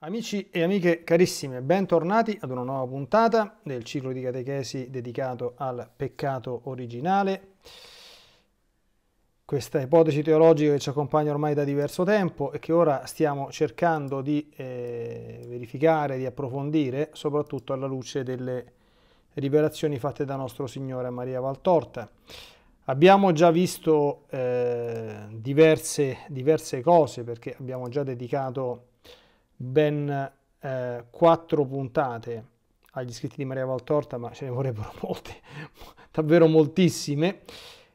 Amici e amiche carissime, bentornati ad una nuova puntata del ciclo di catechesi dedicato al peccato originale. Questa ipotesi teologica che ci accompagna ormai da diverso tempo e che ora stiamo cercando di eh, verificare, di approfondire, soprattutto alla luce delle rivelazioni fatte da nostro Signore Maria Valtorta. Abbiamo già visto eh, diverse, diverse cose perché abbiamo già dedicato ben eh, quattro puntate agli iscritti di Maria Valtorta, ma ce ne vorrebbero molte, davvero moltissime.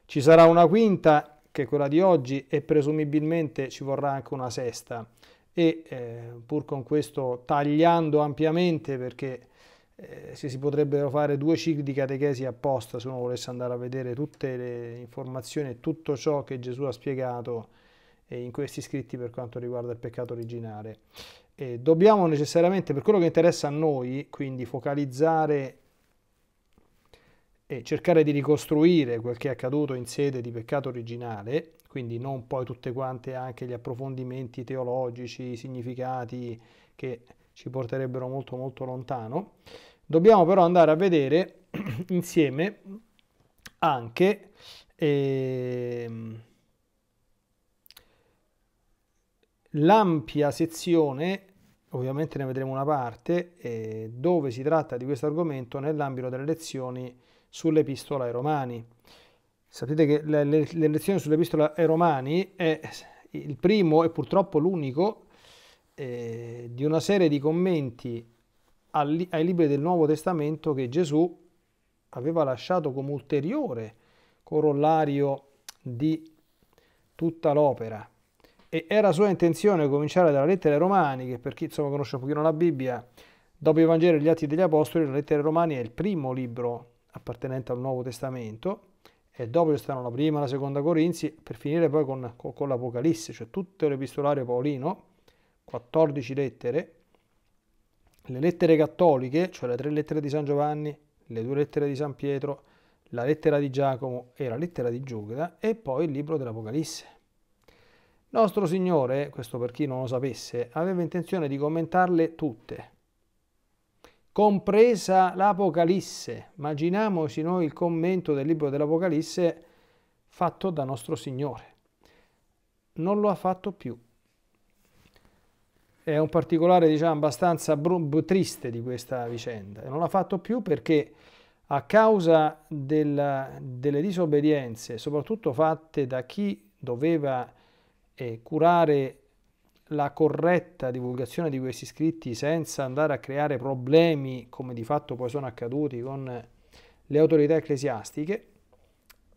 Ci sarà una quinta, che è quella di oggi, e presumibilmente ci vorrà anche una sesta. E eh, pur con questo tagliando ampiamente, perché eh, si potrebbero fare due cicli di catechesi apposta se uno volesse andare a vedere tutte le informazioni e tutto ciò che Gesù ha spiegato eh, in questi scritti per quanto riguarda il peccato originale eh, dobbiamo necessariamente, per quello che interessa a noi, quindi focalizzare e cercare di ricostruire quel che è accaduto in sede di peccato originale, quindi non poi tutte quante anche gli approfondimenti teologici, i significati che ci porterebbero molto molto lontano. Dobbiamo però andare a vedere insieme anche ehm, l'ampia sezione ovviamente ne vedremo una parte, eh, dove si tratta di questo argomento nell'ambito delle lezioni sull'epistola ai Romani. Sapete che le, le, le lezioni sull'epistola ai Romani è il primo e purtroppo l'unico eh, di una serie di commenti al, ai libri del Nuovo Testamento che Gesù aveva lasciato come ulteriore corollario di tutta l'opera e era sua intenzione cominciare dalla lettera ai Romani, che per chi insomma conosce un pochino la Bibbia, dopo i Vangeli e gli Atti degli Apostoli, la lettera ai Romani è il primo libro appartenente al Nuovo Testamento, e dopo ci stanno la prima e la seconda Corinzi, per finire poi con, con, con l'Apocalisse, cioè tutto l'epistolario paolino, 14 lettere, le lettere cattoliche, cioè le tre lettere di San Giovanni, le due lettere di San Pietro, la lettera di Giacomo e la lettera di Giuda, e poi il libro dell'Apocalisse nostro Signore, questo per chi non lo sapesse, aveva intenzione di commentarle tutte, compresa l'Apocalisse. Immaginiamoci noi il commento del libro dell'Apocalisse fatto da nostro Signore. Non lo ha fatto più. È un particolare, diciamo, abbastanza triste di questa vicenda. Non l'ha fatto più perché a causa della, delle disobbedienze, soprattutto fatte da chi doveva eh, curare la corretta divulgazione di questi scritti senza andare a creare problemi come di fatto poi sono accaduti con le autorità ecclesiastiche,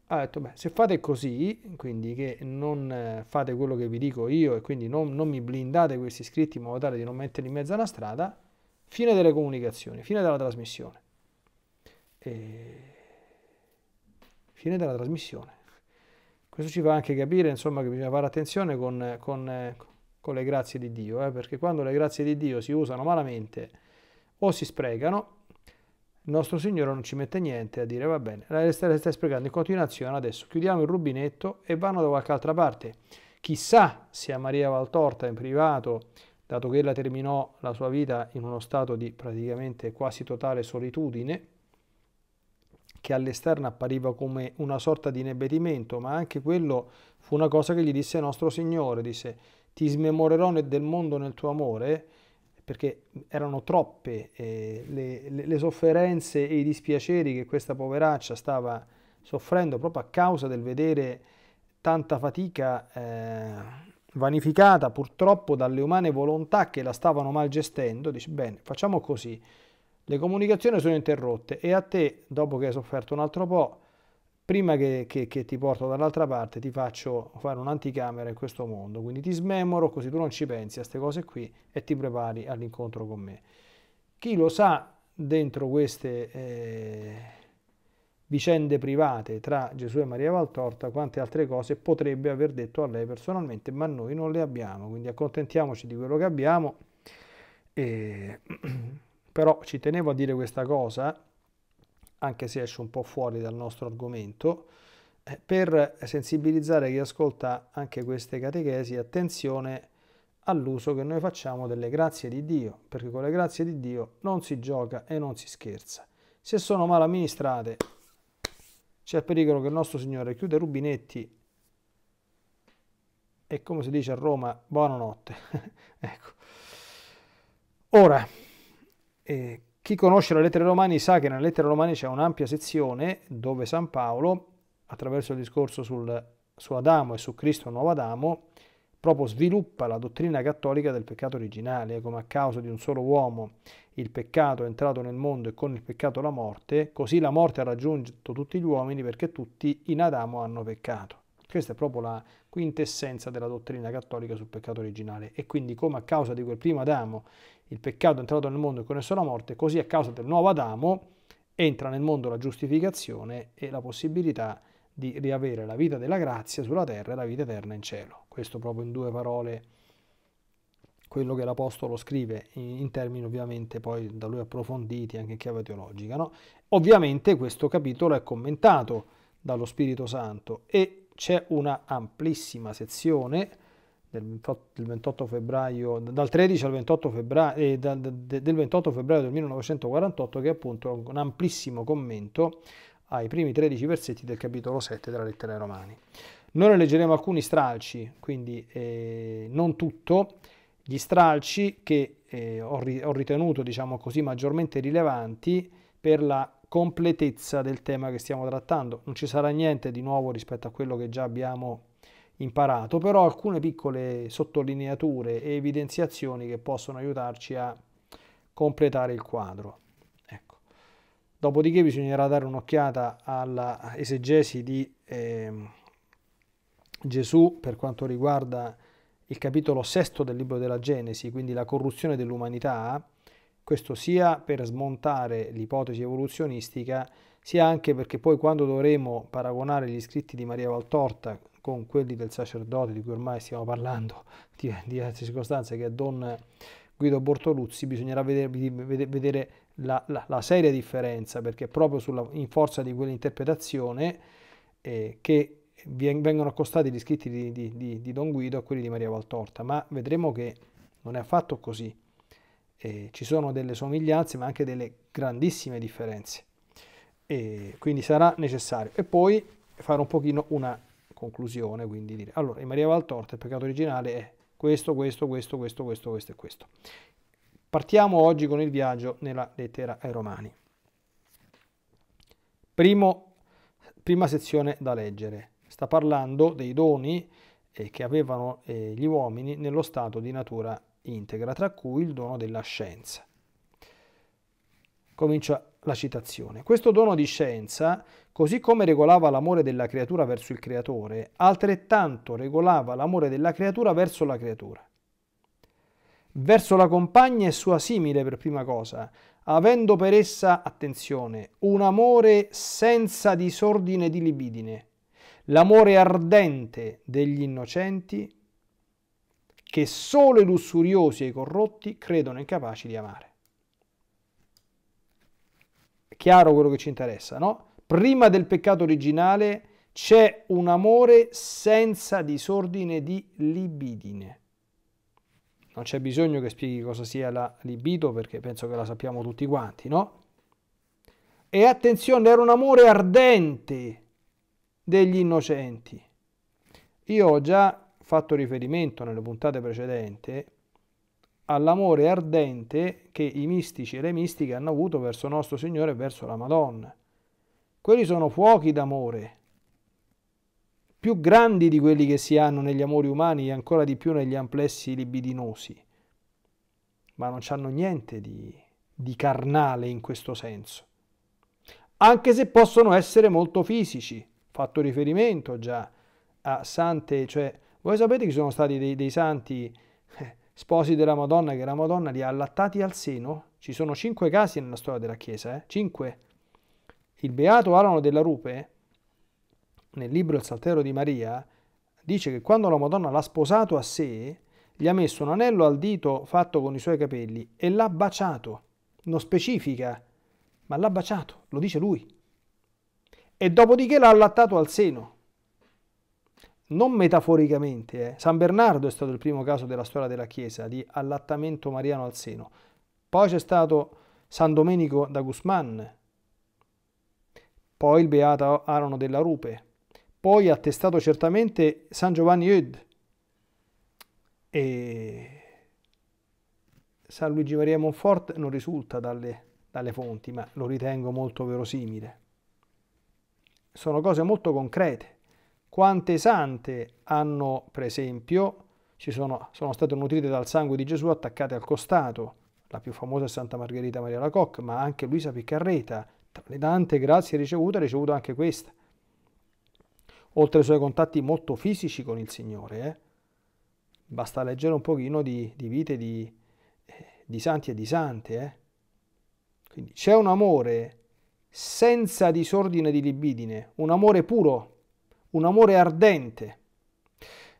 ha detto, beh, se fate così, quindi che non eh, fate quello che vi dico io e quindi non, non mi blindate questi scritti in modo tale di non metterli in mezzo alla strada, fine delle comunicazioni, fine della trasmissione. E... Fine della trasmissione. Questo ci fa anche capire insomma, che bisogna fare attenzione con, con, con le grazie di Dio, eh, perché quando le grazie di Dio si usano malamente o si sprecano, il nostro Signore non ci mette niente a dire va bene, le stai, stai sprecando in continuazione adesso, chiudiamo il rubinetto e vanno da qualche altra parte. Chissà se a Maria Valtorta in privato, dato che ella terminò la sua vita in uno stato di praticamente quasi totale solitudine, che all'esterno appariva come una sorta di inebetimento, ma anche quello fu una cosa che gli disse nostro Signore, disse ti smemorerò del mondo nel tuo amore, perché erano troppe eh, le, le, le, sofferenze e i dispiaceri che questa poveraccia stava soffrendo proprio a causa del vedere tanta fatica eh, vanificata purtroppo dalle umane volontà che la stavano mal gestendo, dice bene, facciamo così, le comunicazioni sono interrotte e a te, dopo che hai sofferto un altro po', prima che, che, che ti porto dall'altra parte, ti faccio fare un'anticamera in questo mondo. Quindi ti smemoro così tu non ci pensi a queste cose qui e ti prepari all'incontro con me. Chi lo sa dentro queste eh, vicende private tra Gesù e Maria Valtorta quante altre cose potrebbe aver detto a lei personalmente, ma noi non le abbiamo. Quindi accontentiamoci di quello che abbiamo. E... però ci tenevo a dire questa cosa, anche se esce un po' fuori dal nostro argomento, eh, per sensibilizzare chi ascolta anche queste catechesi, attenzione all'uso che noi facciamo delle grazie di Dio, perché con le grazie di Dio non si gioca e non si scherza. Se sono mal amministrate, c'è il pericolo che il nostro Signore chiude i rubinetti e come si dice a Roma, buonanotte. ecco. Ora, eh, chi conosce le lettere romane sa che nelle lettere romane c'è un'ampia sezione dove San Paolo, attraverso il discorso sul, su Adamo e su Cristo nuovo Adamo, proprio sviluppa la dottrina cattolica del peccato originale, eh, come a causa di un solo uomo il peccato è entrato nel mondo e con il peccato la morte, così la morte ha raggiunto tutti gli uomini perché tutti in Adamo hanno peccato. Questa è proprio la quintessenza della dottrina cattolica sul peccato originale e quindi come a causa di quel primo Adamo il peccato è entrato nel mondo e con esso la morte, così a causa del nuovo Adamo entra nel mondo la giustificazione e la possibilità di riavere la vita della grazia sulla terra e la vita eterna in cielo. Questo proprio in due parole quello che l'Apostolo scrive in, termini ovviamente poi da lui approfonditi anche in chiave teologica. No? Ovviamente questo capitolo è commentato dallo Spirito Santo e c'è una amplissima sezione del 28, febbraio, dal 13 al 28 febbraio, eh, da, del 28 febbraio del 1948, che è appunto un amplissimo commento ai primi 13 versetti del capitolo 7 della lettera ai Romani. Noi ne leggeremo alcuni stralci, quindi eh, non tutto, gli stralci che eh, ho, ri, ho ritenuto, diciamo così, maggiormente rilevanti per la completezza del tema che stiamo trattando. Non ci sarà niente di nuovo rispetto a quello che già abbiamo imparato, però alcune piccole sottolineature e evidenziazioni che possono aiutarci a completare il quadro. Ecco. Dopodiché bisognerà dare un'occhiata alla esegesi di eh, Gesù per quanto riguarda il capitolo sesto del libro della Genesi, quindi la corruzione dell'umanità, questo sia per smontare l'ipotesi evoluzionistica, sia anche perché poi quando dovremo paragonare gli scritti di Maria Valtorta con quelli del sacerdote di cui ormai stiamo parlando di, di altre circostanze che è Don Guido Bortoluzzi, bisognerà vedere, vedere la, la, la, seria differenza perché proprio sulla, in forza di quell'interpretazione eh, che vengono accostati gli scritti di, di, di, Don Guido a quelli di Maria Valtorta, ma vedremo che non è affatto così. Eh, ci sono delle somiglianze ma anche delle grandissime differenze e quindi sarà necessario. E poi fare un pochino una conclusione, quindi dire, allora, in Maria Valtorta il peccato originale è questo, questo, questo, questo, questo, questo e questo. Partiamo oggi con il viaggio nella lettera ai Romani. Primo, prima sezione da leggere. Sta parlando dei doni eh, che avevano eh, gli uomini nello stato di natura integra, tra cui il dono della scienza. Comincia la citazione. Questo dono di scienza Così come regolava l'amore della creatura verso il creatore, altrettanto regolava l'amore della creatura verso la creatura. Verso la compagna è sua simile per prima cosa, avendo per essa, attenzione, un amore senza disordine di libidine, l'amore ardente degli innocenti che solo i lussuriosi e i corrotti credono incapaci di amare. Chiaro quello che ci interessa, no? prima del peccato originale c'è un amore senza disordine di libidine. Non c'è bisogno che spieghi cosa sia la libido perché penso che la sappiamo tutti quanti, no? E attenzione, era un amore ardente degli innocenti. Io ho già fatto riferimento nelle puntate precedenti all'amore ardente che i mistici e le mistiche hanno avuto verso nostro Signore e verso la Madonna. Quelli sono fuochi d'amore, più grandi di quelli che si hanno negli amori umani e ancora di più negli amplessi libidinosi, ma non hanno niente di, di carnale in questo senso, anche se possono essere molto fisici. Fatto riferimento già a sante, cioè voi sapete che sono stati dei, dei santi eh, sposi della Madonna che la Madonna li ha allattati al seno? Ci sono cinque casi nella storia della Chiesa, eh? cinque il beato Alano della Rupe, nel libro Il Saltero di Maria, dice che quando la Madonna l'ha sposato a sé, gli ha messo un anello al dito fatto con i suoi capelli e l'ha baciato. Non specifica, ma l'ha baciato, lo dice lui. E dopodiché l'ha allattato al seno. Non metaforicamente, eh. San Bernardo è stato il primo caso della storia della Chiesa di allattamento mariano al seno. Poi c'è stato San Domenico da Guzman, poi il beato Arono della Rupe, poi attestato certamente San Giovanni Eud e San Luigi Maria Monfort non risulta dalle, dalle fonti, ma lo ritengo molto verosimile. Sono cose molto concrete. Quante sante hanno, per esempio, ci sono, sono state nutrite dal sangue di Gesù attaccate al costato, la più famosa è Santa Margherita Maria Lacocque, ma anche Luisa Piccarreta, tra le tante grazie ricevute ha ricevuto anche questa. Oltre ai suoi contatti molto fisici con il Signore, eh? basta leggere un pochino di, di vite di, eh, di, santi e di sante. Eh? Quindi c'è un amore senza disordine di libidine, un amore puro, un amore ardente.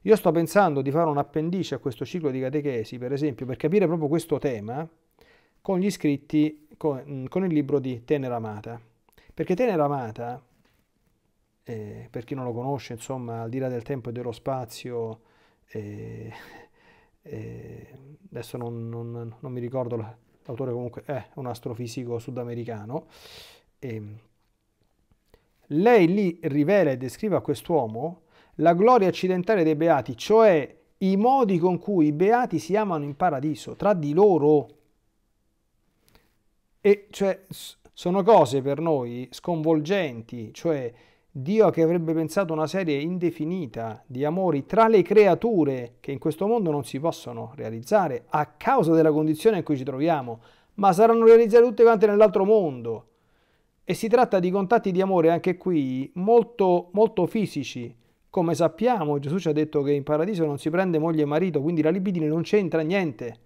Io sto pensando di fare un appendice a questo ciclo di catechesi, per esempio, per capire proprio questo tema, con gli scritti con, mm, con il libro di Tenera Amata. Perché Tenera Amata, eh, per chi non lo conosce, insomma, al di là del tempo e dello spazio, eh, eh, adesso non, non, non, mi ricordo l'autore comunque, è un astrofisico sudamericano, ehm, lei lì rivela e descrive a quest'uomo la gloria accidentale dei beati, cioè i modi con cui i beati si amano in paradiso, tra di loro, e cioè sono cose per noi sconvolgenti, cioè Dio che avrebbe pensato una serie indefinita di amori tra le creature che in questo mondo non si possono realizzare a causa della condizione in cui ci troviamo, ma saranno realizzate tutte quante nell'altro mondo. E si tratta di contatti di amore anche qui molto, molto fisici. Come sappiamo, Gesù ci ha detto che in paradiso non si prende moglie e marito, quindi la libidine non c'entra niente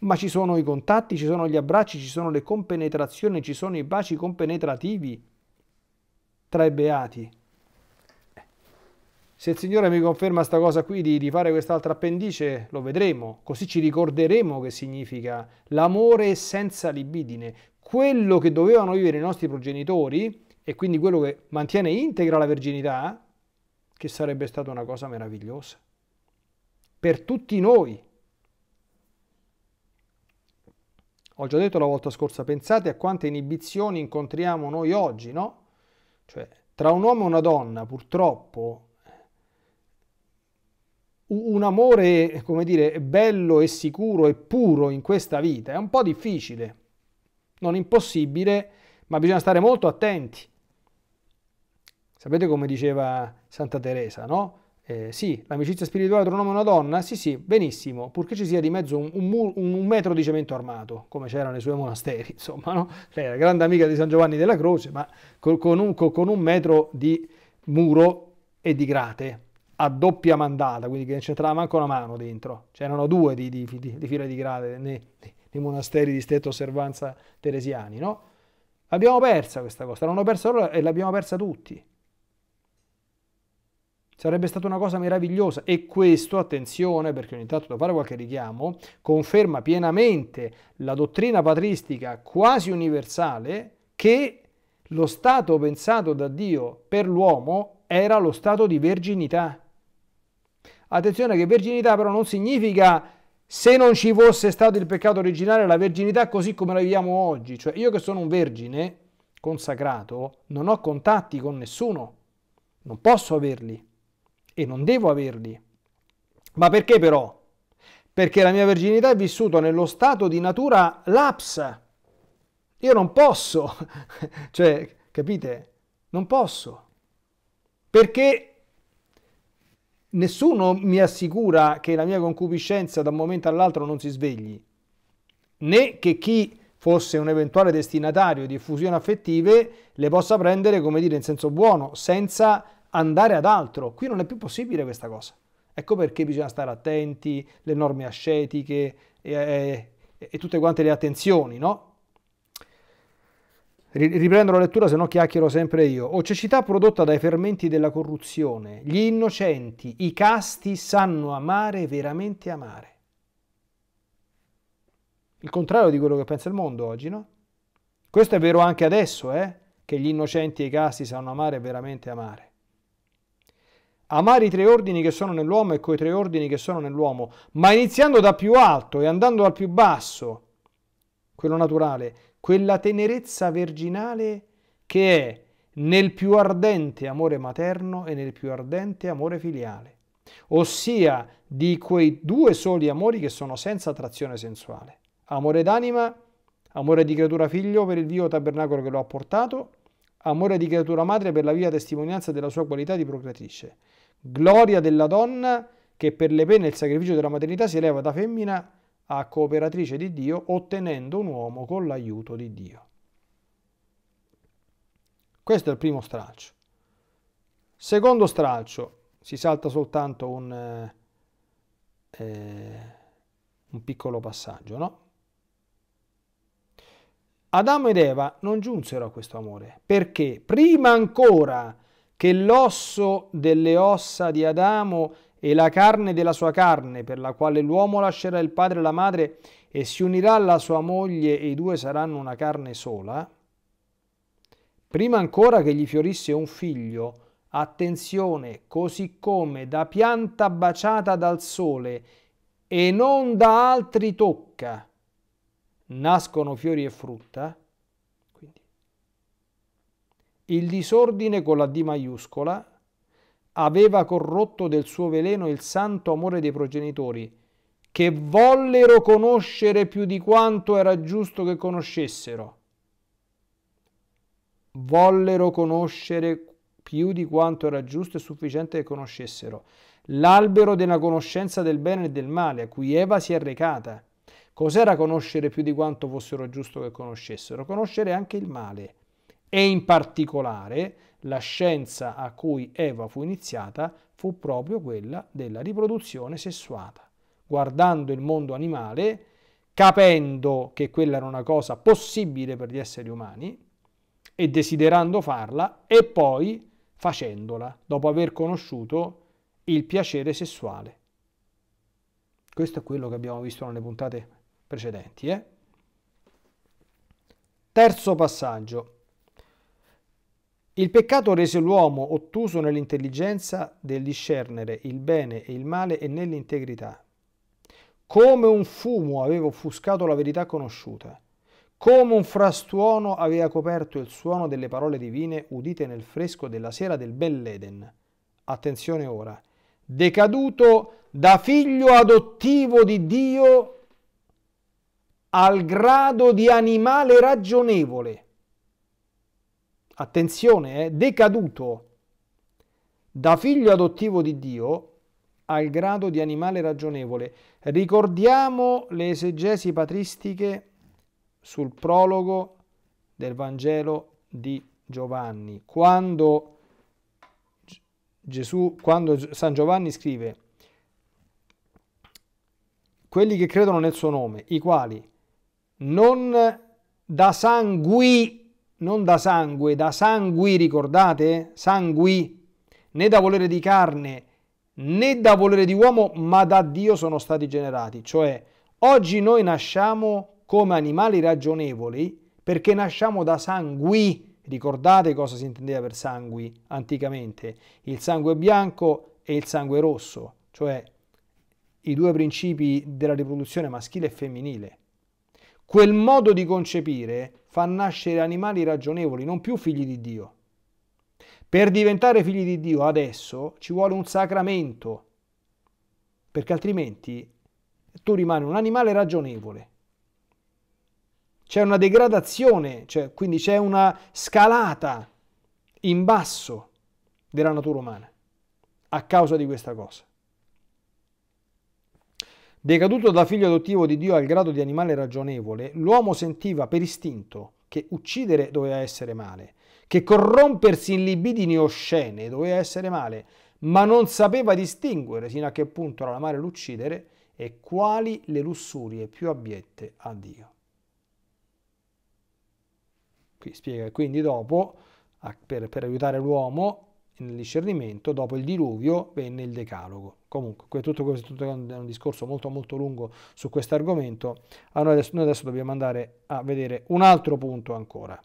ma ci sono i contatti, ci sono gli abbracci, ci sono le compenetrazioni, ci sono i baci compenetrativi tra i beati. Se il Signore mi conferma questa cosa qui di, di fare quest'altra appendice, lo vedremo, così ci ricorderemo che significa l'amore senza libidine. Quello che dovevano vivere i nostri progenitori, e quindi quello che mantiene integra la verginità, che sarebbe stata una cosa meravigliosa. Per tutti noi, Ho già detto la volta scorsa, pensate a quante inibizioni incontriamo noi oggi, no? Cioè, tra un uomo e una donna, purtroppo, un amore, come dire, bello e sicuro e puro in questa vita è un po' difficile, non impossibile, ma bisogna stare molto attenti. Sapete come diceva Santa Teresa, no? Eh, sì, l'amicizia spirituale tra un uomo e una donna? Sì, sì, benissimo, purché ci sia di mezzo un, un, un metro di cemento armato, come c'era nei suoi monasteri, insomma, no? Lei era grande amica di San Giovanni della Croce, ma con, con, un, con un, metro di muro e di grate a doppia mandata, quindi che non c'entrava manco una mano dentro, c'erano due di, di, di, di file di grate nei, nei monasteri di stretta osservanza teresiani, no? L'abbiamo persa questa cosa, l'hanno persa loro e l'abbiamo persa tutti. Sarebbe stata una cosa meravigliosa e questo, attenzione, perché ogni tanto devo fare qualche richiamo, conferma pienamente la dottrina patristica quasi universale che lo stato pensato da Dio per l'uomo era lo stato di verginità. Attenzione che verginità però non significa se non ci fosse stato il peccato originale la verginità così come la viviamo oggi, cioè io che sono un vergine consacrato non ho contatti con nessuno, non posso averli e non devo averli. Ma perché però? Perché la mia virginità è vissuta nello stato di natura lapsa. Io non posso, cioè, capite? Non posso. Perché nessuno mi assicura che la mia concupiscenza da un momento all'altro non si svegli, né che chi fosse un eventuale destinatario di effusioni affettive le possa prendere, come dire, in senso buono, senza andare ad altro. Qui non è più possibile questa cosa. Ecco perché bisogna stare attenti, le norme ascetiche e, e, e tutte quante le attenzioni, no? Riprendo la lettura, se no chiacchiero sempre io. O cecità prodotta dai fermenti della corruzione. Gli innocenti, i casti sanno amare, veramente amare. Il contrario di quello che pensa il mondo oggi, no? Questo è vero anche adesso, eh? Che gli innocenti e i casti sanno amare, veramente amare amare i tre ordini che sono nell'uomo e coi tre ordini che sono nell'uomo, ma iniziando da più alto e andando al più basso, quello naturale, quella tenerezza verginale che è nel più ardente amore materno e nel più ardente amore filiale, ossia di quei due soli amori che sono senza attrazione sensuale, amore d'anima, amore di creatura figlio per il vivo tabernacolo che lo ha portato, amore di creatura madre per la via testimonianza della sua qualità di procreatrice gloria della donna che per le pene e il sacrificio della maternità si eleva da femmina a cooperatrice di Dio, ottenendo un uomo con l'aiuto di Dio. Questo è il primo stralcio. Secondo stralcio, si salta soltanto un, eh, eh un piccolo passaggio, no? Adamo ed Eva non giunsero a questo amore, perché prima ancora che l'osso delle ossa di Adamo e la carne della sua carne, per la quale l'uomo lascerà il padre e la madre e si unirà alla sua moglie e i due saranno una carne sola, prima ancora che gli fiorisse un figlio, attenzione, così come da pianta baciata dal sole e non da altri tocca, nascono fiori e frutta, il disordine con la D maiuscola aveva corrotto del suo veleno il santo amore dei progenitori, che vollero conoscere più di quanto era giusto che conoscessero. Vollero conoscere più di quanto era giusto e sufficiente che conoscessero. L'albero della conoscenza del bene e del male a cui Eva si è recata. Cos'era conoscere più di quanto fossero giusto che conoscessero? Conoscere anche il male e in particolare la scienza a cui Eva fu iniziata fu proprio quella della riproduzione sessuata. Guardando il mondo animale, capendo che quella era una cosa possibile per gli esseri umani e desiderando farla e poi facendola dopo aver conosciuto il piacere sessuale. Questo è quello che abbiamo visto nelle puntate precedenti. Eh? Terzo passaggio, il peccato rese l'uomo ottuso nell'intelligenza del discernere il bene e il male e nell'integrità. Come un fumo aveva offuscato la verità conosciuta, come un frastuono aveva coperto il suono delle parole divine udite nel fresco della sera del Bell'Eden. Attenzione ora, decaduto da figlio adottivo di Dio al grado di animale ragionevole attenzione, eh, decaduto da figlio adottivo di Dio al grado di animale ragionevole. Ricordiamo le esegesi patristiche sul prologo del Vangelo di Giovanni, quando, Gesù, quando San Giovanni scrive quelli che credono nel suo nome, i quali non da sangue non da sangue, da sangui, ricordate? Sangui, né da volere di carne, né da volere di uomo, ma da Dio sono stati generati. Cioè, oggi noi nasciamo come animali ragionevoli perché nasciamo da sangui. Ricordate cosa si intendeva per sangui anticamente? Il sangue bianco e il sangue rosso, cioè i due principi della riproduzione maschile e femminile. Quel modo di concepire fa nascere animali ragionevoli, non più figli di Dio. Per diventare figli di Dio adesso ci vuole un sacramento, perché altrimenti tu rimani un animale ragionevole. C'è una degradazione, cioè, quindi c'è una scalata in basso della natura umana a causa di questa cosa. Decaduto da figlio adottivo di Dio al grado di animale ragionevole, l'uomo sentiva per istinto che uccidere doveva essere male, che corrompersi in libidini oscene doveva essere male, ma non sapeva distinguere sino a che punto era l'amare l'uccidere e quali le lussurie più abiette a Dio. Qui spiega quindi dopo, per, per aiutare l'uomo nel discernimento, dopo il diluvio venne il decalogo. Comunque, tutto questo, tutto è un discorso molto molto lungo su questo argomento. Allora adesso, noi adesso dobbiamo andare a vedere un altro punto ancora.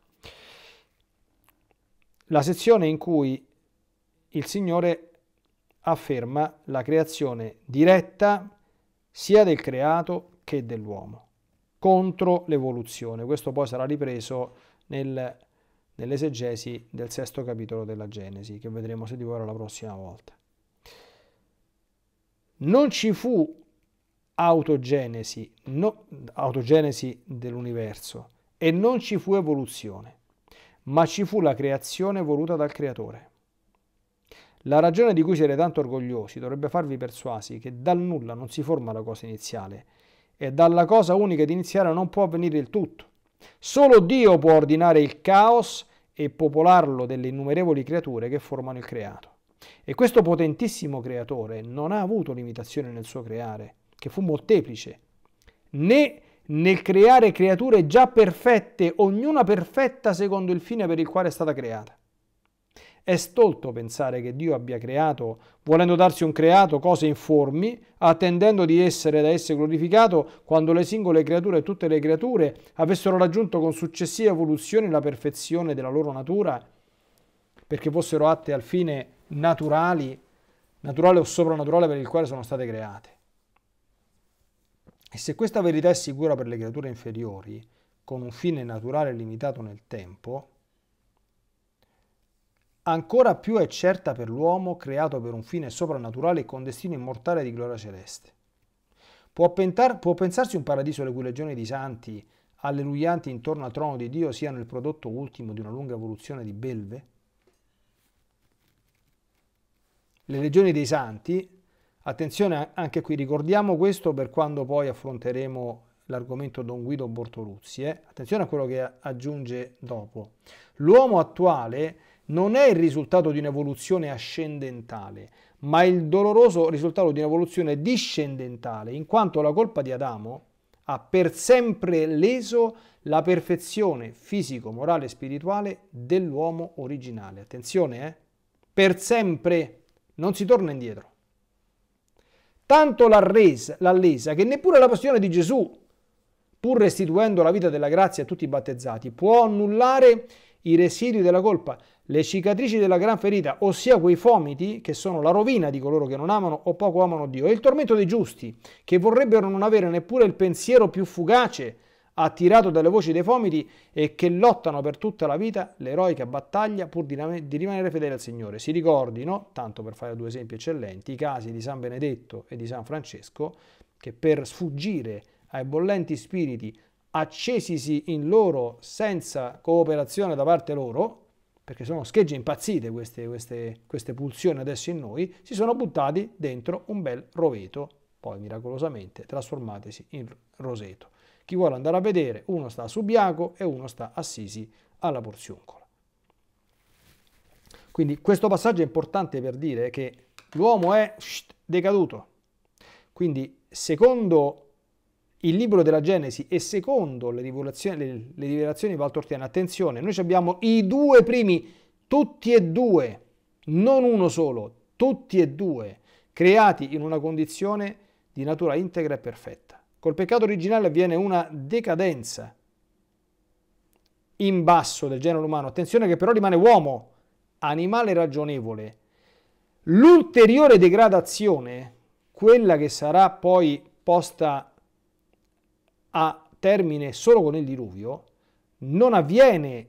La sezione in cui il Signore afferma la creazione diretta sia del creato che dell'uomo, contro l'evoluzione. Questo poi sarà ripreso nel, nell'esegesi del sesto capitolo della Genesi, che vedremo se di voi la prossima volta. Non ci fu autogenesi, no, autogenesi dell'universo e non ci fu evoluzione, ma ci fu la creazione voluta dal creatore. La ragione di cui siete tanto orgogliosi dovrebbe farvi persuasi che dal nulla non si forma la cosa iniziale e dalla cosa unica ed iniziale non può avvenire il tutto. Solo Dio può ordinare il caos e popolarlo delle innumerevoli creature che formano il creato. E questo potentissimo creatore non ha avuto limitazione nel suo creare, che fu molteplice, né nel creare creature già perfette, ognuna perfetta secondo il fine per il quale è stata creata. È stolto pensare che Dio abbia creato, volendo darsi un creato, cose informi, attendendo di essere da esse glorificato quando le singole creature e tutte le creature avessero raggiunto con successive evoluzioni la perfezione della loro natura, perché fossero atte al fine naturali, naturale o soprannaturale per il quale sono state create. E se questa verità è sicura per le creature inferiori, con un fine naturale limitato nel tempo, ancora più è certa per l'uomo creato per un fine soprannaturale e con destino immortale di gloria celeste. Può, pentar, può pensarsi un paradiso le cui legioni di santi alleluianti intorno al trono di Dio siano il prodotto ultimo di una lunga evoluzione di belve? le legioni dei santi, attenzione anche qui, ricordiamo questo per quando poi affronteremo l'argomento Don Guido Bortoluzzi, eh? attenzione a quello che aggiunge dopo. L'uomo attuale non è il risultato di un'evoluzione ascendentale, ma il doloroso risultato di un'evoluzione discendentale, in quanto la colpa di Adamo ha per sempre leso la perfezione fisico, morale e spirituale dell'uomo originale. Attenzione, eh? Per sempre non si torna indietro. Tanto l'ha, resa, l'ha lesa che neppure la passione di Gesù, pur restituendo la vita della grazia a tutti i battezzati, può annullare i residui della colpa, le cicatrici della gran ferita, ossia quei fomiti che sono la rovina di coloro che non amano o poco amano Dio, e il tormento dei giusti, che vorrebbero non avere neppure il pensiero più fugace attirato dalle voci dei fomiti e che lottano per tutta la vita l'eroica battaglia pur di, rimanere fedeli al Signore. Si ricordino, tanto per fare due esempi eccellenti, i casi di San Benedetto e di San Francesco, che per sfuggire ai bollenti spiriti accesisi in loro senza cooperazione da parte loro, perché sono schegge impazzite queste, queste, queste pulsioni adesso in noi, si sono buttati dentro un bel roveto, poi miracolosamente trasformatesi in roseto. Chi vuole andare a vedere, uno sta a Subiaco e uno sta a Sisi alla Porziuncola. Quindi questo passaggio è importante per dire che l'uomo è decaduto. Quindi secondo il libro della Genesi e secondo le rivelazioni, le rivelazioni valtortiane, attenzione, noi abbiamo i due primi, tutti e due, non uno solo, tutti e due, creati in una condizione di natura integra e perfetta. Col peccato originale avviene una decadenza in basso del genere umano. Attenzione che però rimane uomo, animale ragionevole. L'ulteriore degradazione, quella che sarà poi posta a termine solo con il diluvio, non avviene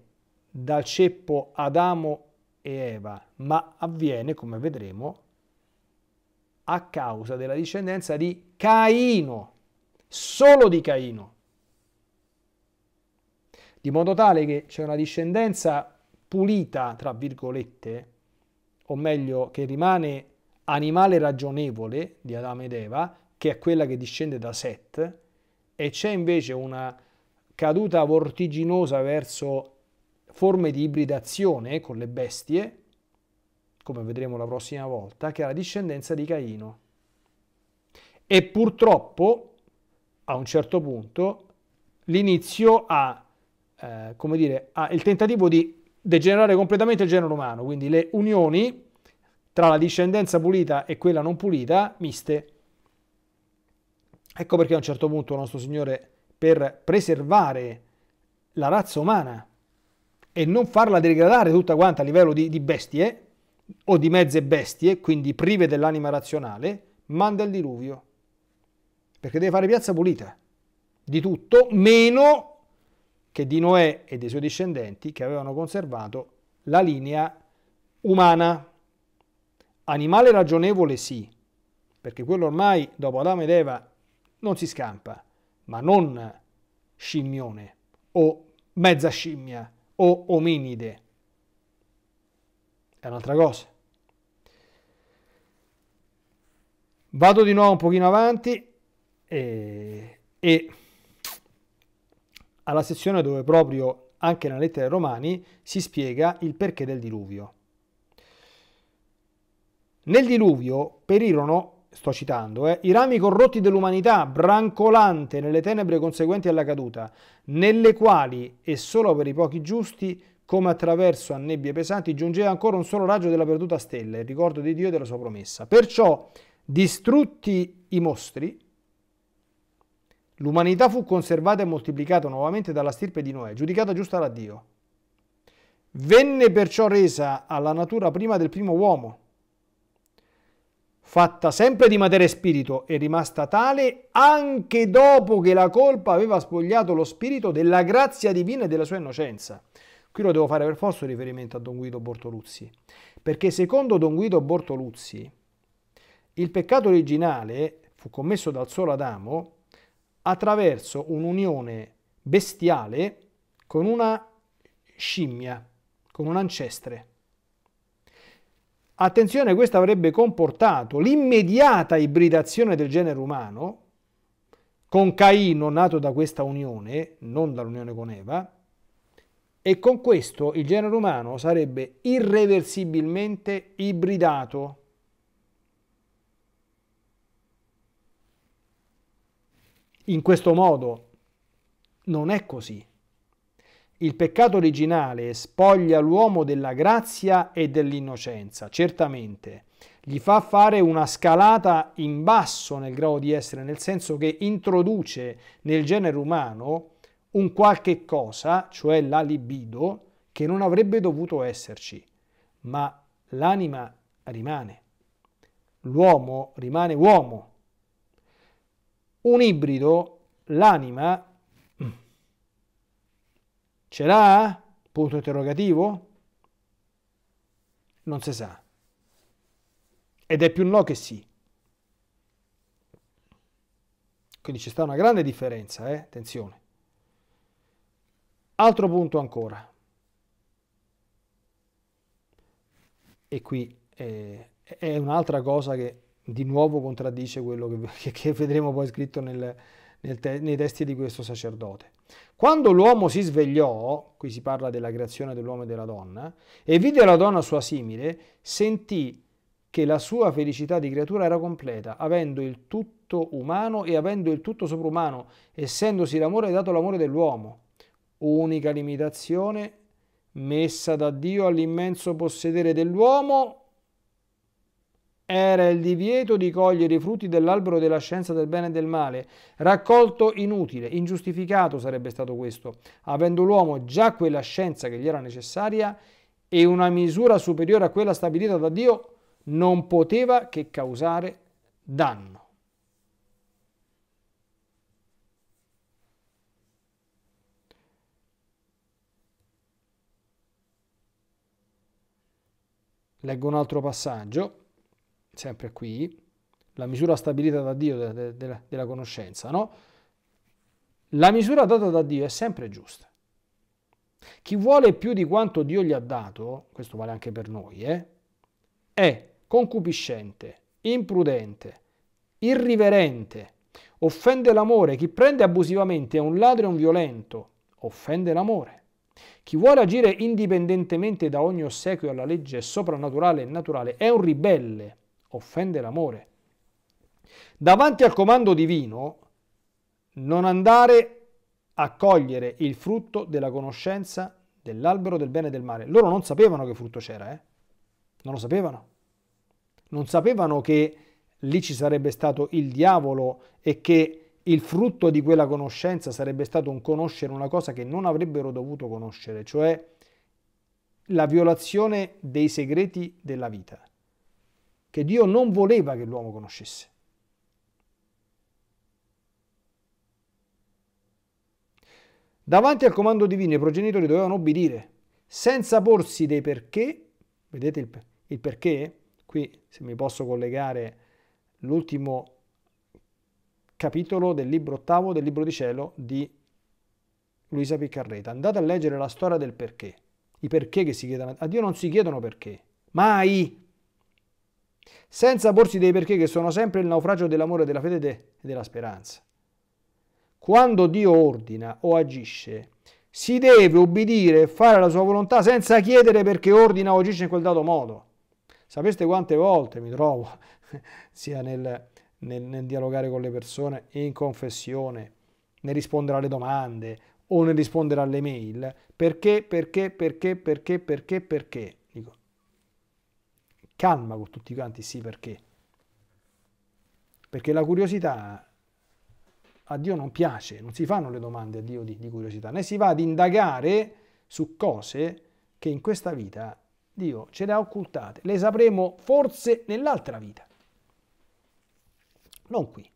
dal ceppo Adamo e Eva, ma avviene, come vedremo, a causa della discendenza di Caino solo di Caino, di modo tale che c'è una discendenza pulita, tra virgolette, o meglio che rimane animale ragionevole di Adamo ed Eva, che è quella che discende da Set, e c'è invece una caduta vortiginosa verso forme di ibridazione con le bestie, come vedremo la prossima volta, che è la discendenza di Caino. E purtroppo a un certo punto l'inizio a, eh, come dire, a il tentativo di degenerare completamente il genere umano, quindi le unioni tra la discendenza pulita e quella non pulita miste. Ecco perché a un certo punto nostro Signore, per preservare la razza umana e non farla degradare tutta quanta a livello di, di bestie o di mezze bestie, quindi prive dell'anima razionale, manda il diluvio perché deve fare piazza pulita di tutto, meno che di Noè e dei suoi discendenti che avevano conservato la linea umana. Animale ragionevole sì, perché quello ormai dopo Adamo ed Eva non si scampa, ma non scimmione o mezza scimmia o ominide. È un'altra cosa. Vado di nuovo un pochino avanti e, eh, e alla sezione dove proprio anche nella lettera ai Romani si spiega il perché del diluvio. Nel diluvio perirono, sto citando, eh, i rami corrotti dell'umanità, brancolante nelle tenebre conseguenti alla caduta, nelle quali, e solo per i pochi giusti, come attraverso a nebbie pesanti, giungeva ancora un solo raggio della perduta stella, il ricordo di Dio e della sua promessa. Perciò, distrutti i mostri, L'umanità fu conservata e moltiplicata nuovamente dalla stirpe di Noè, giudicata giusta da Dio. Venne perciò resa alla natura prima del primo uomo, fatta sempre di materia e spirito e rimasta tale anche dopo che la colpa aveva spogliato lo spirito della grazia divina e della sua innocenza. Qui lo devo fare per forza riferimento a Don Guido Bortoluzzi, perché secondo Don Guido Bortoluzzi il peccato originale fu commesso dal solo Adamo attraverso un'unione bestiale con una scimmia, con un ancestre. Attenzione, questo avrebbe comportato l'immediata ibridazione del genere umano, con Caino nato da questa unione, non dall'unione con Eva, e con questo il genere umano sarebbe irreversibilmente ibridato in questo modo. Non è così. Il peccato originale spoglia l'uomo della grazia e dell'innocenza, certamente. Gli fa fare una scalata in basso nel grado di essere, nel senso che introduce nel genere umano un qualche cosa, cioè la libido, che non avrebbe dovuto esserci, ma l'anima rimane. L'uomo rimane uomo un ibrido, l'anima, mm. ce l'ha? Punto interrogativo? Non si sa. Ed è più no che sì. Quindi ci sta una grande differenza, eh? attenzione. Altro punto ancora. E qui eh, è un'altra cosa che di nuovo contraddice quello che, che vedremo poi scritto nel, nel te, nei testi di questo sacerdote. Quando l'uomo si svegliò, qui si parla della creazione dell'uomo e della donna, e vide la donna sua simile, sentì che la sua felicità di creatura era completa, avendo il tutto umano e avendo il tutto soprumano, essendosi l'amore dato l'amore dell'uomo. Unica limitazione messa da Dio all'immenso possedere dell'uomo era il divieto di cogliere i frutti dell'albero della scienza del bene e del male. Raccolto inutile, ingiustificato sarebbe stato questo, avendo l'uomo già quella scienza che gli era necessaria e una misura superiore a quella stabilita da Dio, non poteva che causare danno. Leggo un altro passaggio sempre qui, la misura stabilita da Dio de, de, de, della conoscenza, no? La misura data da Dio è sempre giusta. Chi vuole più di quanto Dio gli ha dato, questo vale anche per noi, eh, è concupiscente, imprudente, irriverente, offende l'amore, chi prende abusivamente è un ladro e un violento, offende l'amore. Chi vuole agire indipendentemente da ogni ossequio alla legge soprannaturale e naturale è un ribelle, offende l'amore. Davanti al comando divino, non andare a cogliere il frutto della conoscenza dell'albero del bene e del male. Loro non sapevano che frutto c'era, eh? Non lo sapevano. Non sapevano che lì ci sarebbe stato il diavolo e che il frutto di quella conoscenza sarebbe stato un conoscere una cosa che non avrebbero dovuto conoscere, cioè la violazione dei segreti della vita che Dio non voleva che l'uomo conoscesse. Davanti al comando divino i progenitori dovevano obbedire, senza porsi dei perché, vedete il, il perché? Qui se mi posso collegare l'ultimo capitolo del libro ottavo del libro di cielo di Luisa Piccarreta. Andate a leggere la storia del perché, i perché che si chiedono a Dio non si chiedono perché, mai, senza porsi dei perché che sono sempre il naufragio dell'amore, della fede e della speranza. Quando Dio ordina o agisce, si deve ubbidire e fare la sua volontà senza chiedere perché ordina o agisce in quel dato modo. Sapeste quante volte mi trovo, sia nel, nel, nel dialogare con le persone, in confessione, nel rispondere alle domande o nel rispondere alle mail, perché, perché, perché, perché, perché, perché. perché calma con tutti quanti, sì perché. Perché la curiosità a Dio non piace, non si fanno le domande a Dio di, di curiosità, né si va ad indagare su cose che in questa vita Dio ce le ha occultate, le sapremo forse nell'altra vita, non qui.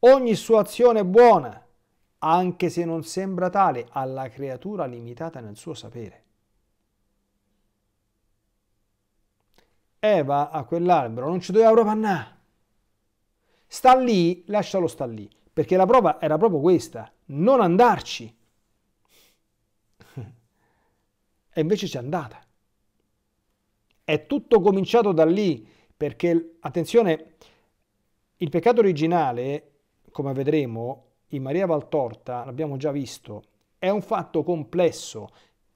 Ogni sua azione buona anche se non sembra tale, alla creatura limitata nel suo sapere. Eva a quell'albero non ci doveva proprio andare. Sta lì, lascialo sta lì, perché la prova era proprio questa, non andarci. E invece c'è andata. È tutto cominciato da lì, perché, attenzione, il peccato originale, come vedremo, in Maria Valtorta, l'abbiamo già visto, è un fatto complesso.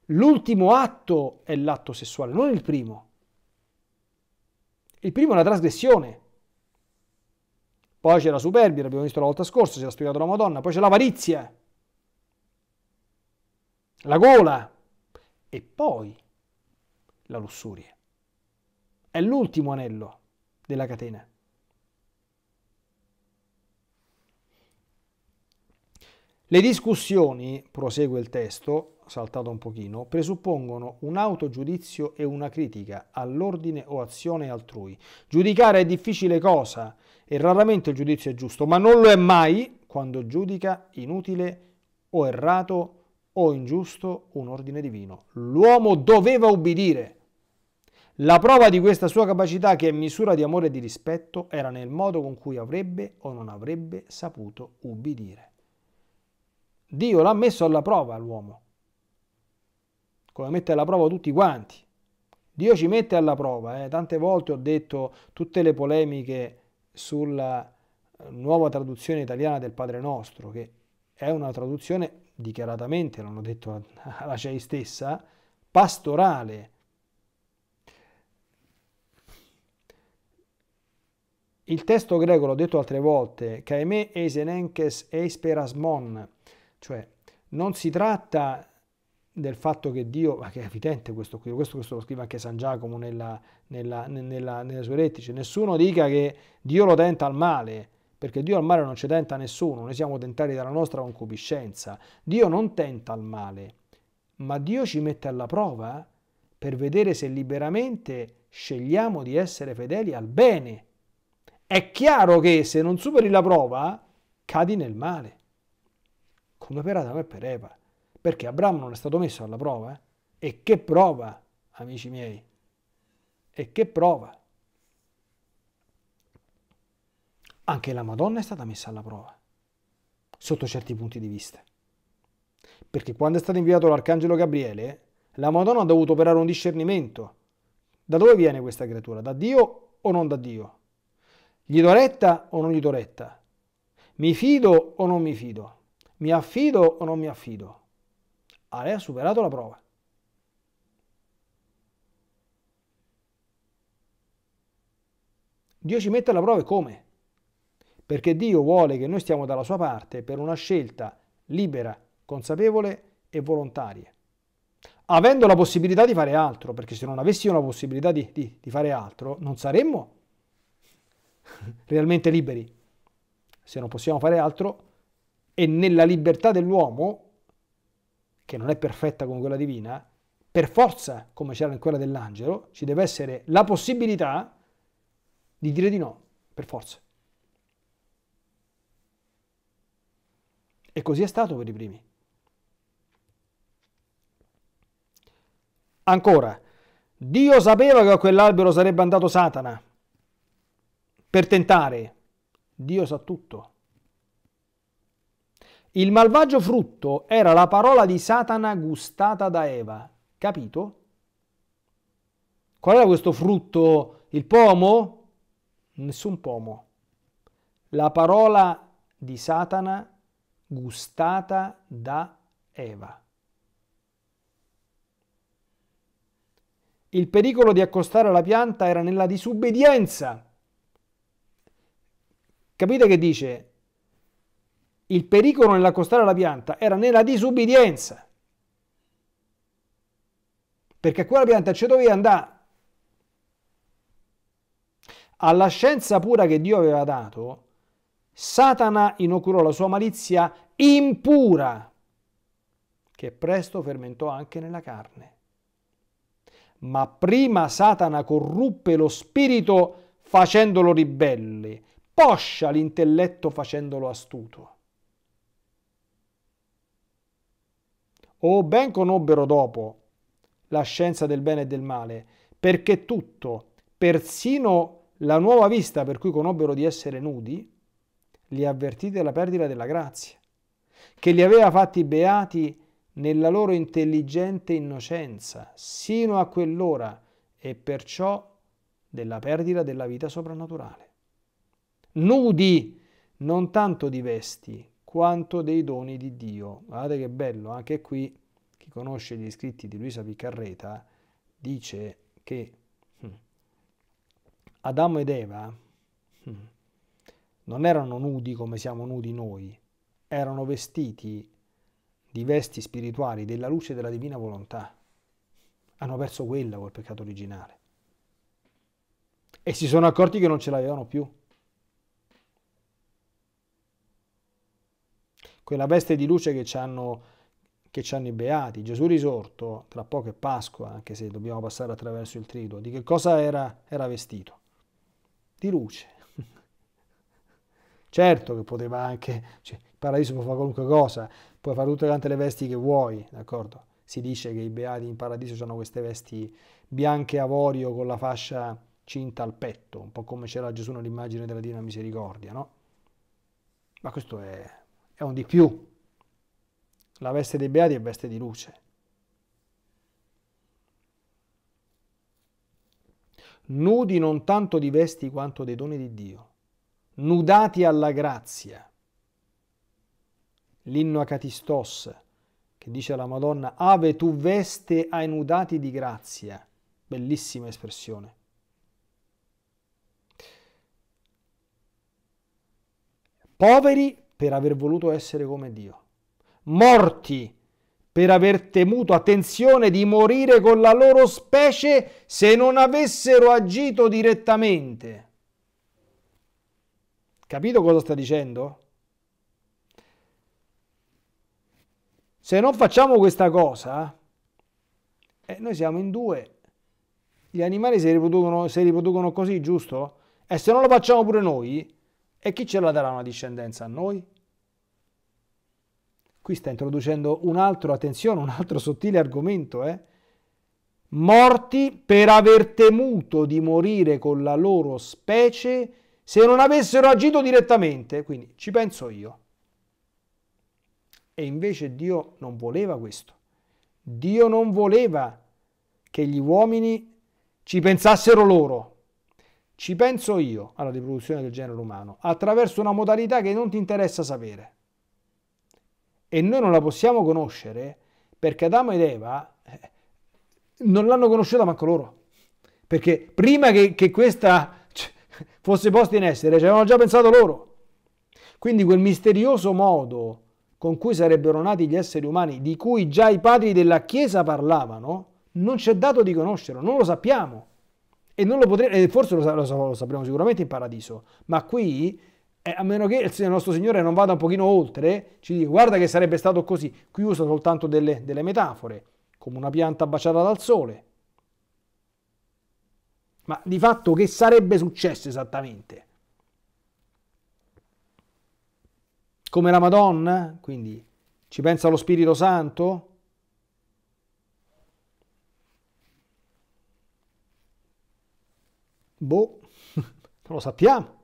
L'ultimo atto è l'atto sessuale, non il primo. Il primo è una trasgressione. Poi c'è la superbia, l'abbiamo visto la volta scorsa, ce l'ha spiegato la Madonna, poi c'è l'avarizia, la gola e poi la lussuria. È l'ultimo anello della catena. Le discussioni, prosegue il testo, saltato un pochino, presuppongono un autogiudizio e una critica all'ordine o azione altrui. Giudicare è difficile cosa e raramente il giudizio è giusto, ma non lo è mai quando giudica inutile o errato o ingiusto un ordine divino. L'uomo doveva ubbidire. La prova di questa sua capacità, che è misura di amore e di rispetto, era nel modo con cui avrebbe o non avrebbe saputo ubbidire. Dio l'ha messo alla prova l'uomo, come mette alla prova tutti quanti. Dio ci mette alla prova, eh. tante volte ho detto tutte le polemiche sulla eh, nuova traduzione italiana del Padre Nostro, che è una traduzione dichiaratamente, l'hanno detto alla CEI stessa, pastorale. Il testo greco, l'ho detto altre volte, kaimen eisenenkes eisperasmon, cioè, non si tratta del fatto che Dio, ma che è evidente questo qui, questo, questo lo scrive anche San Giacomo nella, nella, nella, nelle sue lettice, cioè, nessuno dica che Dio lo tenta al male, perché Dio al male non ci tenta nessuno, noi siamo tentati dalla nostra concupiscenza. Dio non tenta al male, ma Dio ci mette alla prova per vedere se liberamente scegliamo di essere fedeli al bene. È chiaro che se non superi la prova, cadi nel male per fu e per Eva. perché Abramo non è stato messo alla prova. Eh? E che prova, amici miei? E che prova? Anche la Madonna è stata messa alla prova, sotto certi punti di vista. Perché quando è stato inviato l'arcangelo Gabriele, la Madonna ha dovuto operare un discernimento. Da dove viene questa creatura? Da Dio o non da Dio? Gli do retta o non gli do retta? Mi fido o non mi fido? Mi affido o non mi affido? A lei ha superato la prova. Dio ci mette alla prova e come? Perché Dio vuole che noi stiamo dalla sua parte per una scelta libera, consapevole e volontaria, avendo la possibilità di fare altro, perché se non avessimo la possibilità di, di, di fare altro non saremmo realmente liberi. Se non possiamo fare altro, e nella libertà dell'uomo, che non è perfetta come quella divina, per forza, come c'era in quella dell'angelo, ci deve essere la possibilità di dire di no, per forza. E così è stato per i primi. Ancora, Dio sapeva che a quell'albero sarebbe andato Satana per tentare. Dio sa tutto. Il malvagio frutto era la parola di Satana gustata da Eva. Capito? Qual era questo frutto? Il pomo? Nessun pomo. La parola di Satana gustata da Eva. Il pericolo di accostare la pianta era nella disobbedienza. Capite che dice? Il pericolo nell'accostare la pianta era nella disubbidienza. Perché quella pianta ci doveva andare. Alla scienza pura che Dio aveva dato, Satana inoculò la sua malizia impura, che presto fermentò anche nella carne. Ma prima Satana corruppe lo spirito facendolo ribelle, poscia l'intelletto facendolo astuto. o ben conobbero dopo la scienza del bene e del male, perché tutto, persino la nuova vista per cui conobbero di essere nudi, li avvertì della perdita della grazia, che li aveva fatti beati nella loro intelligente innocenza, sino a quell'ora, e perciò della perdita della vita soprannaturale. Nudi non tanto di vesti, quanto dei doni di Dio. Guardate che bello, anche qui chi conosce gli scritti di Luisa Piccarreta dice che hm, Adamo ed Eva hm, non erano nudi come siamo nudi noi, erano vestiti di vesti spirituali della luce della divina volontà. Hanno perso quella col peccato originale. E si sono accorti che non ce l'avevano più. quella veste di luce che ci hanno, che ci hanno i beati. Gesù risorto, tra poco è Pasqua, anche se dobbiamo passare attraverso il triduo, di che cosa era, era vestito? Di luce. certo che poteva anche, cioè, il paradiso può fare qualunque cosa, puoi fare tutte quante le vesti che vuoi, d'accordo? Si dice che i beati in paradiso hanno queste vesti bianche avorio con la fascia cinta al petto, un po' come c'era Gesù nell'immagine della Divina Misericordia, no? Ma questo è è un di più. La veste dei beati è veste di luce. Nudi non tanto di vesti quanto dei doni di Dio, nudati alla grazia. L'inno a Catistos, che dice alla Madonna, Ave tu veste ai nudati di grazia. Bellissima espressione. Poveri per aver voluto essere come Dio, morti per aver temuto, attenzione, di morire con la loro specie se non avessero agito direttamente. Capito cosa sta dicendo? Se non facciamo questa cosa, eh, noi siamo in due. Gli animali si riproducono, si riproducono così, giusto? E se non lo facciamo pure noi, e chi ce la darà una discendenza a noi? Qui sta introducendo un altro, attenzione, un altro sottile argomento, eh? Morti per aver temuto di morire con la loro specie se non avessero agito direttamente, quindi ci penso io. E invece Dio non voleva questo. Dio non voleva che gli uomini ci pensassero loro, ci penso io alla riproduzione del genere umano attraverso una modalità che non ti interessa sapere. E noi non la possiamo conoscere perché Adamo ed Eva eh, non l'hanno conosciuta manco loro. Perché prima che, che questa cioè, fosse posta in essere ci avevano già pensato loro. Quindi quel misterioso modo con cui sarebbero nati gli esseri umani, di cui già i padri della Chiesa parlavano, non c'è dato di conoscerlo, non lo sappiamo. E non lo potremo, forse lo, lo, lo sapremo sicuramente in paradiso, ma qui eh, a meno che il nostro Signore non vada un pochino oltre, ci dica guarda che sarebbe stato così, qui usa soltanto delle, delle, metafore, come una pianta baciata dal sole. Ma di fatto che sarebbe successo esattamente? Come la Madonna? Quindi ci pensa lo Spirito Santo? Boh, non lo sappiamo.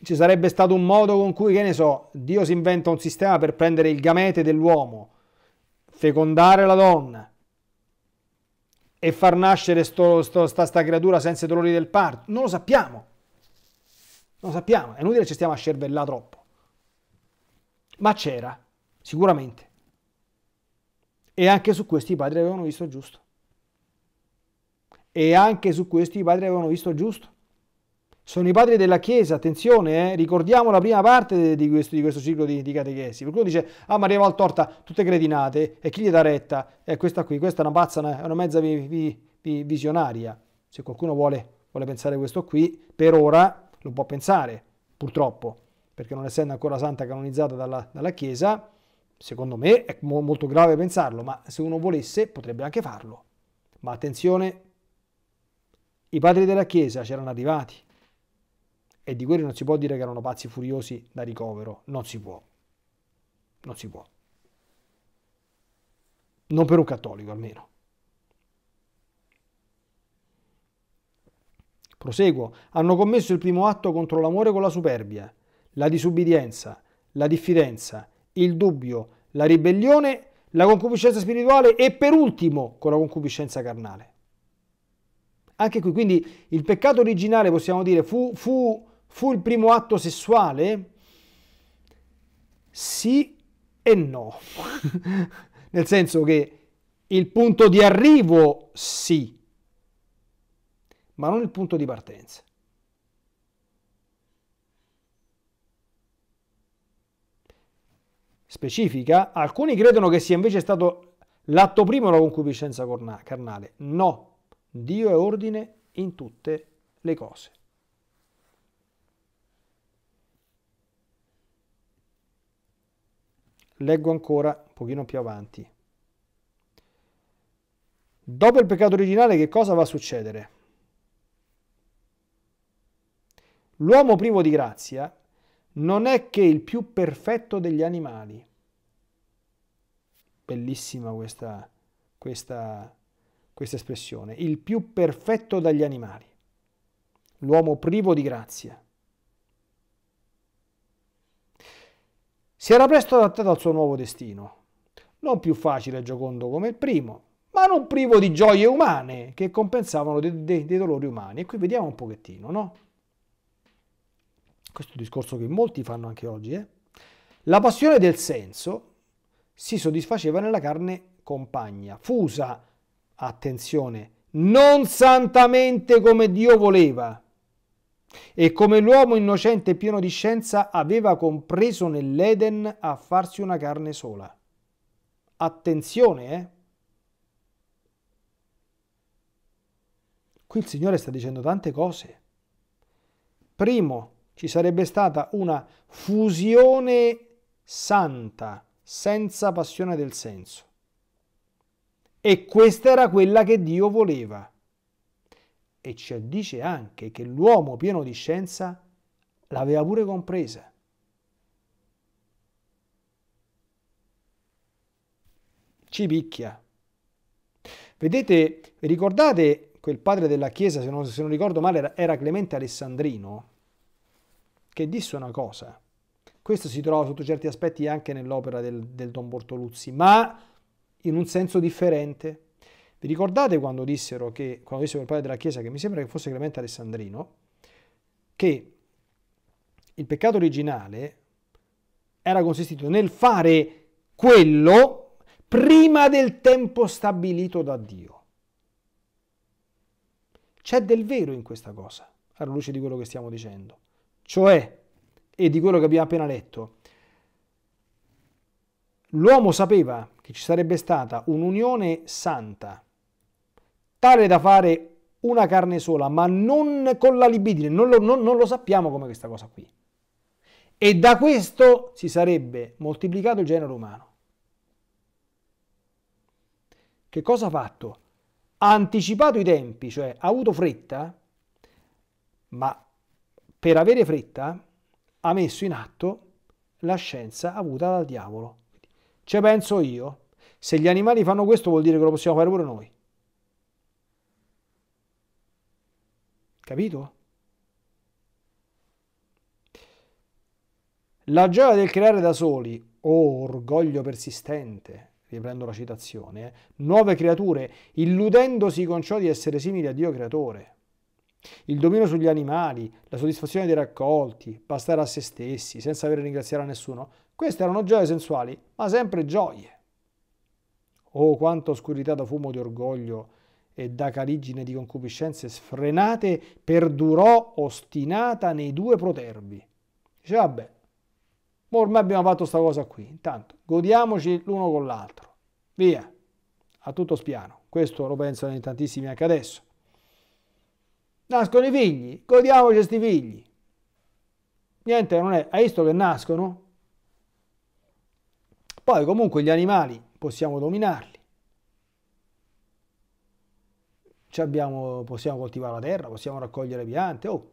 Ci sarebbe stato un modo con cui, che ne so, Dio si inventa un sistema per prendere il gamete dell'uomo, fecondare la donna e far nascere sto, sto, sta, sta creatura senza i dolori del parto. Non lo sappiamo. Non lo sappiamo. È inutile che ci stiamo a cervellare troppo. Ma c'era, sicuramente. E anche su questo i padri avevano visto giusto. E anche su questo i padri avevano visto giusto. Sono i padri della Chiesa, attenzione, eh? ricordiamo la prima parte di questo, di questo ciclo di, di, catechesi. Qualcuno dice, ah Maria Valtorta, tutte cretinate, e chi gli dà retta? È eh, questa qui, questa è una pazza, è una mezza vi, vi, vi visionaria. Se qualcuno vuole, vuole pensare questo qui, per ora lo può pensare, purtroppo, perché non essendo ancora santa canonizzata dalla, dalla Chiesa, secondo me è mo molto grave pensarlo, ma se uno volesse potrebbe anche farlo. Ma attenzione, i padri della Chiesa c'erano arrivati e di quelli non si può dire che erano pazzi furiosi da ricovero, non si può. Non si può. Non per un cattolico almeno. Proseguo. Hanno commesso il primo atto contro l'amore con la superbia, la disubbidienza, la diffidenza, il dubbio, la ribellione, la concupiscenza spirituale e per ultimo con la concupiscenza carnale. Anche qui, quindi il peccato originale, possiamo dire, fu, fu, fu il primo atto sessuale? Sì e no. Nel senso che il punto di arrivo sì, ma non il punto di partenza. Specifica, alcuni credono che sia invece stato l'atto primo la concupiscenza carnale. No, Dio è ordine in tutte le cose. Leggo ancora un pochino più avanti. Dopo il peccato originale che cosa va a succedere? L'uomo privo di grazia non è che il più perfetto degli animali. Bellissima questa, questa questa espressione, il più perfetto dagli animali, l'uomo privo di grazia. Si era presto adattato al suo nuovo destino, non più facile e giocondo come il primo, ma non privo di gioie umane che compensavano dei, dei, dei dolori umani. E qui vediamo un pochettino, no? Questo è un discorso che molti fanno anche oggi, eh? La passione del senso si soddisfaceva nella carne compagna, fusa attenzione, non santamente come Dio voleva e come l'uomo innocente e pieno di scienza aveva compreso nell'Eden a farsi una carne sola. Attenzione, eh? Qui il Signore sta dicendo tante cose. Primo, ci sarebbe stata una fusione santa, senza passione del senso. E questa era quella che Dio voleva. E ci dice anche che l'uomo pieno di scienza l'aveva pure compresa. Ci picchia. Vedete, ricordate quel padre della Chiesa, se non, se non ricordo male, era, era Clemente Alessandrino, che disse una cosa. Questo si trova sotto certi aspetti anche nell'opera del, del Don Bortoluzzi, ma in un senso differente. Vi ricordate quando dissero che, quando dissero il padre della Chiesa, che mi sembra che fosse Clemente Alessandrino, che il peccato originale era consistito nel fare quello prima del tempo stabilito da Dio. C'è del vero in questa cosa, alla luce di quello che stiamo dicendo. Cioè, e di quello che abbiamo appena letto, l'uomo sapeva che ci sarebbe stata un'unione santa, tale da fare una carne sola, ma non con la libidine, non lo, non, non lo sappiamo come questa cosa qui. E da questo si sarebbe moltiplicato il genere umano. Che cosa ha fatto? Ha anticipato i tempi, cioè ha avuto fretta, ma per avere fretta ha messo in atto la scienza avuta dal diavolo. Ce penso io. Se gli animali fanno questo vuol dire che lo possiamo fare pure noi. Capito? La gioia del creare da soli, oh orgoglio persistente, riprendo la citazione, eh, nuove creature, illudendosi con ciò di essere simili a Dio creatore. Il dominio sugli animali, la soddisfazione dei raccolti, bastare a se stessi, senza avere a ringraziare a nessuno, queste erano gioie sensuali, ma sempre gioie. Oh, quanta oscurità da fumo di orgoglio e da caligine di concupiscenze sfrenate perdurò ostinata nei due proterbi. Dice, vabbè, ormai abbiamo fatto questa cosa qui, intanto godiamoci l'uno con l'altro. Via, a tutto spiano. Questo lo pensano in tantissimi anche adesso. Nascono i figli, godiamoci sti figli. Niente, non è, hai visto che nascono? Poi comunque gli animali possiamo dominarli. Abbiamo, possiamo coltivare la terra, possiamo raccogliere piante. Oh,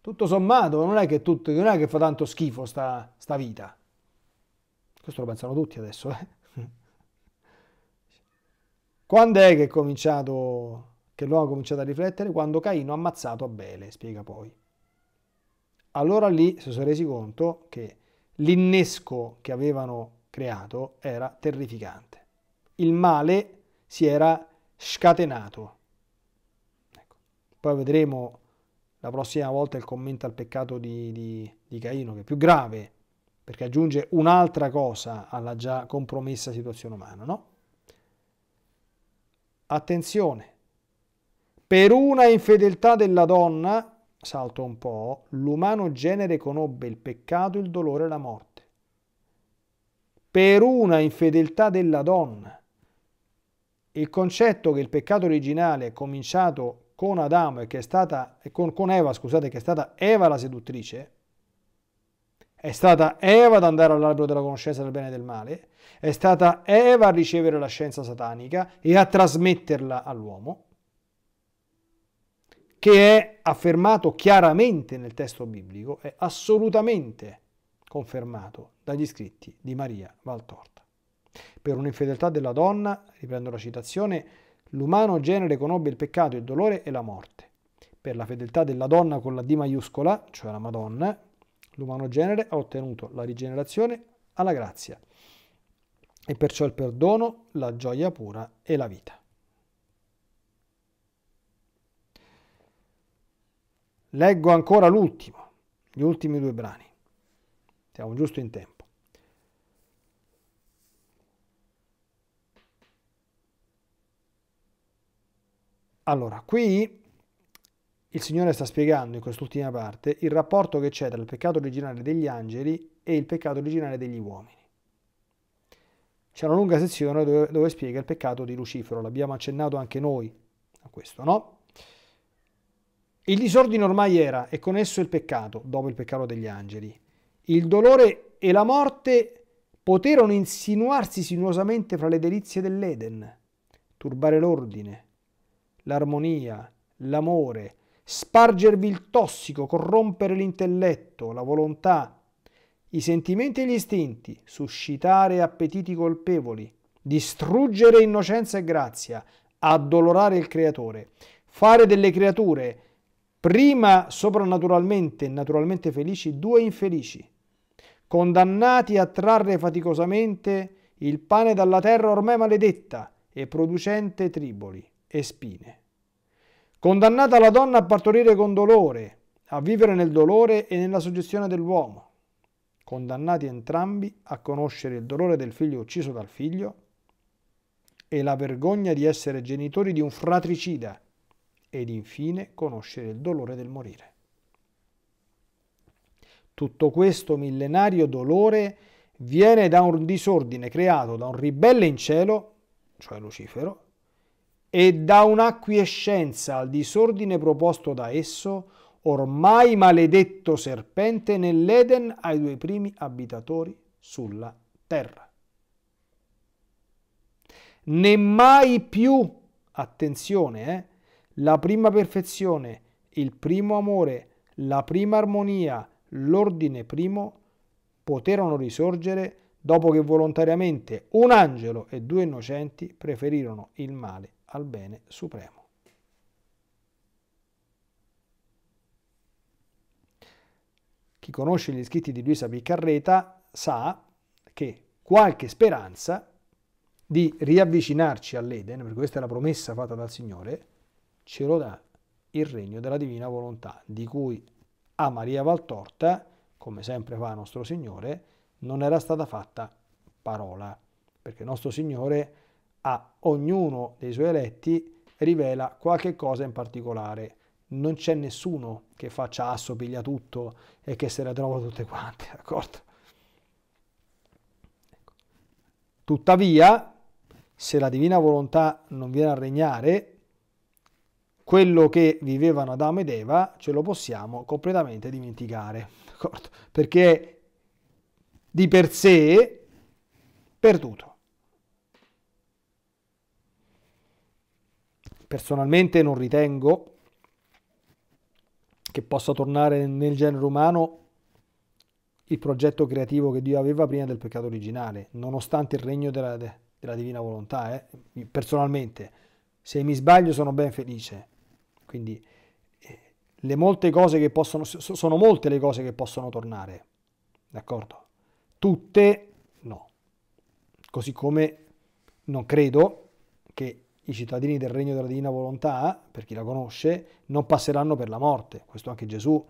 tutto sommato non è che, tutto, non è che fa tanto schifo sta, sta, vita. Questo lo pensano tutti adesso. Eh? Quando è che, è cominciato, che l'uomo ha cominciato a riflettere? Quando Caino ha ammazzato Abele, spiega poi. Allora lì si sono resi conto che l'innesco che avevano creato era terrificante. Il male si era scatenato. Ecco. Poi vedremo la prossima volta il commento al peccato di, di, di Caino, che è più grave, perché aggiunge un'altra cosa alla già compromessa situazione umana, no? Attenzione, per una infedeltà della donna, salto un po', l'umano genere conobbe il peccato, il dolore e la morte per una infedeltà della donna. Il concetto che il peccato originale è cominciato con Adamo e che è stata, con, con Eva, scusate, che è stata Eva la seduttrice, è stata Eva ad andare all'albero della conoscenza del bene e del male, è stata Eva a ricevere la scienza satanica e a trasmetterla all'uomo, che è affermato chiaramente nel testo biblico, è assolutamente confermato dagli scritti di Maria Valtorta. Per un'infedeltà della donna, riprendo la citazione, l'umano genere conobbe il peccato, il dolore e la morte. Per la fedeltà della donna con la D maiuscola, cioè la Madonna, l'umano genere ha ottenuto la rigenerazione alla grazia e perciò il perdono, la gioia pura e la vita. Leggo ancora l'ultimo, gli ultimi due brani. Siamo giusto in tempo. Allora, qui il Signore sta spiegando in quest'ultima parte il rapporto che c'è tra il peccato originale degli angeli e il peccato originale degli uomini. C'è una lunga sezione dove, dove spiega il peccato di Lucifero, l'abbiamo accennato anche noi a questo, no? Il disordine ormai era e con esso il peccato, dopo il peccato degli angeli. Il dolore e la morte poterono insinuarsi sinuosamente fra le delizie dell'Eden, turbare l'ordine, l'armonia, l'amore, spargervi il tossico, corrompere l'intelletto, la volontà, i sentimenti e gli istinti, suscitare appetiti colpevoli, distruggere innocenza e grazia, addolorare il creatore, fare delle creature prima soprannaturalmente e naturalmente felici due infelici, condannati a trarre faticosamente il pane dalla terra ormai maledetta e producente triboli e spine. Condannata la donna a partorire con dolore, a vivere nel dolore e nella soggezione dell'uomo. Condannati entrambi a conoscere il dolore del figlio ucciso dal figlio e la vergogna di essere genitori di un fratricida ed infine conoscere il dolore del morire. Tutto questo millenario dolore viene da un disordine creato da un ribelle in cielo, cioè Lucifero, e da un'acquiescenza al disordine proposto da esso, ormai maledetto serpente nell'Eden ai due primi abitatori sulla terra. Né mai più, attenzione, eh, la prima perfezione, il primo amore, la prima armonia, l'ordine primo poterono risorgere dopo che volontariamente un angelo e due innocenti preferirono il male al bene supremo. Chi conosce gli scritti di Luisa Piccarreta sa che qualche speranza di riavvicinarci all'Eden, perché questa è la promessa fatta dal Signore, ce lo dà il regno della divina volontà, di cui a Maria Valtorta, come sempre fa nostro Signore, non era stata fatta parola, perché nostro Signore a ognuno dei suoi eletti rivela qualche cosa in particolare. Non c'è nessuno che faccia asso, piglia tutto e che se la trova tutte quante, d'accordo? Tuttavia, se la divina volontà non viene a regnare, quello che vivevano Adamo ed Eva ce lo possiamo completamente dimenticare, perché è di per sé perduto. Personalmente non ritengo che possa tornare nel genere umano il progetto creativo che Dio aveva prima del peccato originale, nonostante il regno della, della divina volontà, eh? personalmente. Se mi sbaglio sono ben felice, quindi eh, le molte cose che possono, sono molte le cose che possono tornare, d'accordo? Tutte no. Così come non credo che i cittadini del regno della divina volontà, per chi la conosce, non passeranno per la morte. Questo anche Gesù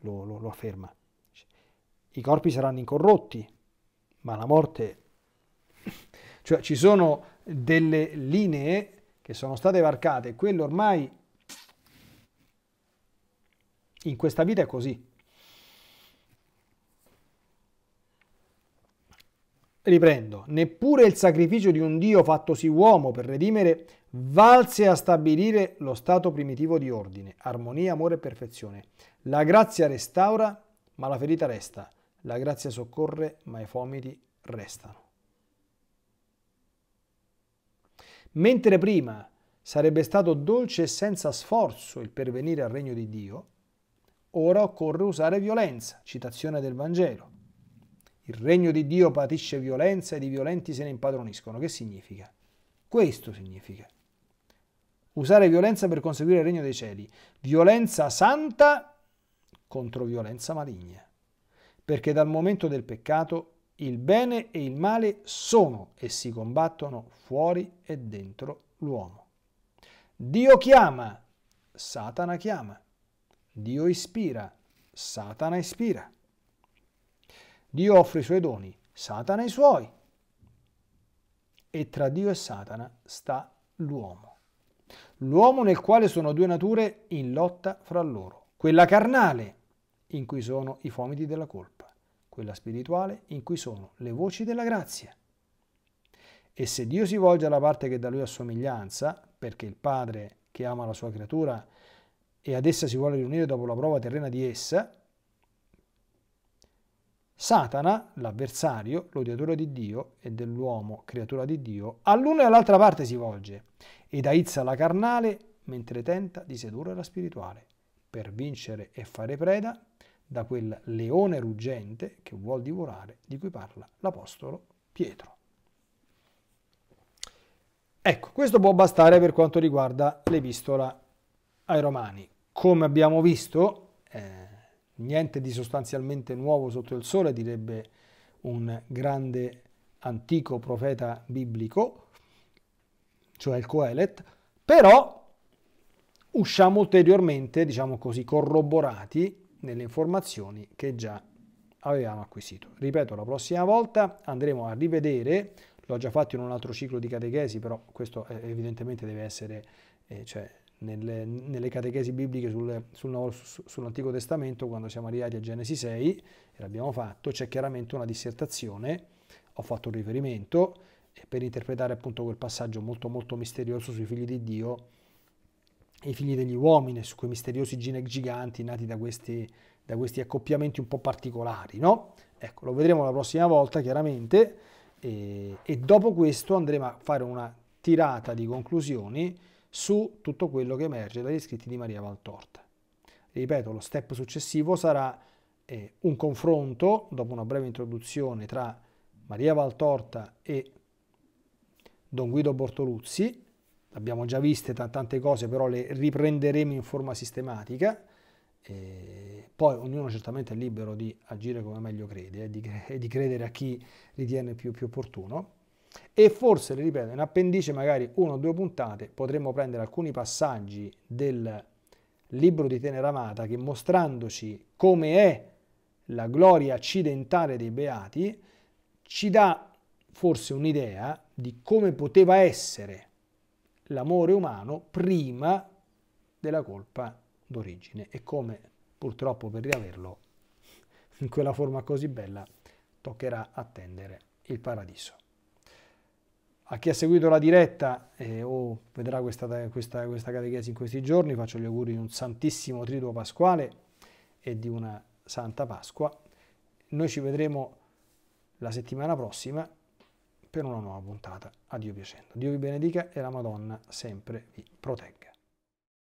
lo, lo, lo afferma. I corpi saranno incorrotti, ma la morte... Cioè ci sono delle linee che sono state varcate, quello ormai in questa vita è così. Riprendo, neppure il sacrificio di un Dio fattosi uomo per redimere valse a stabilire lo stato primitivo di ordine, armonia, amore e perfezione. La grazia restaura, ma la ferita resta. La grazia soccorre, ma i fomiti restano. Mentre prima sarebbe stato dolce e senza sforzo il pervenire al regno di Dio, ora occorre usare violenza, citazione del Vangelo. Il regno di Dio patisce violenza ed i violenti se ne impadroniscono. Che significa? Questo significa. Usare violenza per conseguire il regno dei cieli. Violenza santa contro violenza maligna. Perché dal momento del peccato il bene e il male sono e si combattono fuori e dentro l'uomo. Dio chiama, Satana chiama. Dio ispira, Satana ispira. Dio offre i suoi doni, Satana i suoi. E tra Dio e Satana sta l'uomo. L'uomo nel quale sono due nature in lotta fra loro. Quella carnale, in cui sono i fomiti della colpa. Quella spirituale, in cui sono le voci della grazia. E se Dio si volge alla parte che da lui ha somiglianza, perché il Padre che ama la sua creatura e ad essa si vuole riunire dopo la prova terrena di essa, Satana, l'avversario, l'odiatore di Dio e dell'uomo, creatura di Dio, all'una e all'altra parte si volge ed aizza la carnale mentre tenta di sedurre la spirituale per vincere e fare preda da quel leone ruggente che vuol divorare di cui parla l'Apostolo Pietro. Ecco, questo può bastare per quanto riguarda l'epistola ai Romani. Come abbiamo visto, eh, niente di sostanzialmente nuovo sotto il sole, direbbe un grande antico profeta biblico, cioè il Coelet, però usciamo ulteriormente, diciamo così, corroborati nelle informazioni che già avevamo acquisito. Ripeto, la prossima volta andremo a rivedere, l'ho già fatto in un altro ciclo di catechesi, però questo eh, evidentemente deve essere eh, cioè, nelle, nelle catechesi bibliche sul, sul Nuovo, su, sull'Antico Testamento, quando siamo arrivati a Genesi 6, e l'abbiamo fatto, c'è chiaramente una dissertazione, ho fatto un riferimento per interpretare appunto quel passaggio molto molto misterioso sui figli di Dio e i figli degli uomini, su quei misteriosi giganti nati da questi, da questi accoppiamenti un po' particolari, no? Ecco, lo vedremo la prossima volta chiaramente e, e dopo questo andremo a fare una tirata di conclusioni su tutto quello che emerge dagli scritti di Maria Valtorta. Ripeto, lo step successivo sarà eh, un confronto, dopo una breve introduzione, tra Maria Valtorta e Don Guido Bortoluzzi. Abbiamo già viste tante cose, però le riprenderemo in forma sistematica. E eh, poi ognuno certamente è libero di agire come meglio crede e eh, di, cre- di, credere a chi ritiene più, più opportuno e forse, le ripeto, in appendice magari una o due puntate potremmo prendere alcuni passaggi del libro di Teneramata che mostrandoci come è la gloria accidentale dei beati ci dà forse un'idea di come poteva essere l'amore umano prima della colpa d'origine e come purtroppo per riaverlo in quella forma così bella toccherà attendere il paradiso. A chi ha seguito la diretta eh, o vedrà questa, questa, questa catechesi in questi giorni faccio gli auguri di un santissimo triduo pasquale e di una santa Pasqua. Noi ci vedremo la settimana prossima per una nuova puntata. Addio piacendo. Dio vi benedica e la Madonna sempre vi protegga.